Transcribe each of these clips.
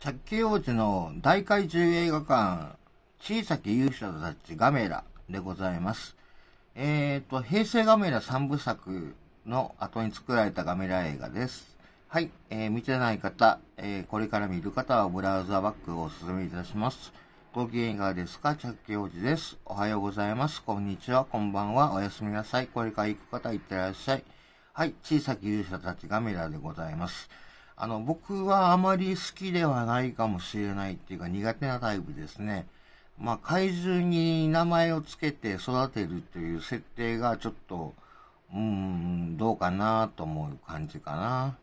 着ー王子の大怪獣映画館、小さき勇者たちガメラでございます。えっ、ー、と、平成ガメラ3部作の後に作られたガメラ映画です。はい、えー、見てない方、えー、これから見る方はブラウザバックをお勧めいたします。ご機嫌いかがですか着ー王子です。おはようございます。こんにちは。こんばんは。おやすみなさい。これから行く方、行ってらっしゃい。はい、小さき勇者たちガメラでございます。あの、僕はあまり好きではないかもしれないっていうか苦手なタイプですね。まあ、怪獣に名前を付けて育てるという設定がちょっと、うーん、どうかなと思う感じかな。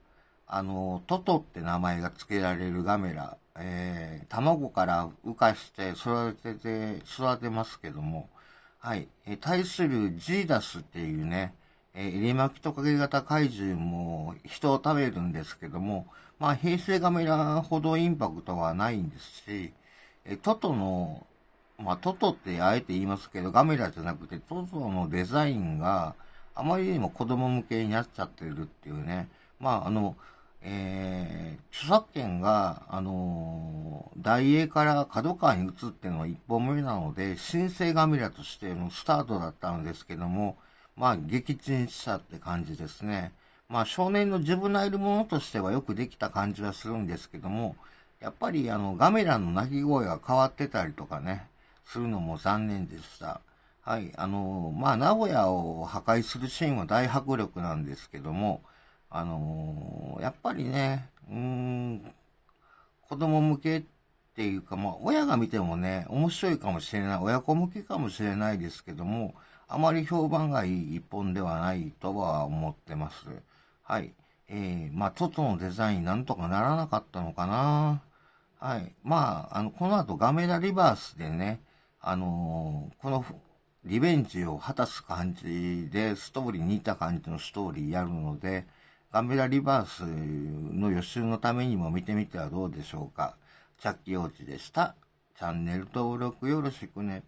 あの、トトって名前が付けられるガメラ、えー、卵から浮化して育てて、育てますけども、はい。えー、対するジーダスっていうね、えー、巻きトカゲ型怪獣も人を食べるんですけども、まあ、平成ガメラほどインパクトはないんですし、えー、トトの、まあ、トトってあえて言いますけど、ガメラじゃなくて、トトのデザインがあまりにも子供向けになっちゃってるっていうね、まあ、あの、えー、著作権が、あのー、大英から角川に移ってのは一本目なので、新生ガミラとしてのスタートだったんですけども、まあ、撃沈したって感じですね。まあ、少年のジブナイルものとしてはよくできた感じはするんですけども、やっぱりあの、ガメラの鳴き声が変わってたりとかね、するのも残念でした。はい、あの、まあ、名古屋を破壊するシーンは大迫力なんですけども、あのー、やっぱりね、うーん、子供向けっていうか、まあ、親が見てもね、面白いかもしれない、親子向けかもしれないですけども、あまり評判がいい一本ではないとは思ってます。はい。えー、まあ、トトのデザインなんとかならなかったのかなはい。まあ、あの、この後ガメラリバースでね、あのー、このリベンジを果たす感じで、ストーリーに似た感じのストーリーやるので、ガメラリバースの予習のためにも見てみてはどうでしょうか。チャッキーーチでした。チャンネル登録よろしくね。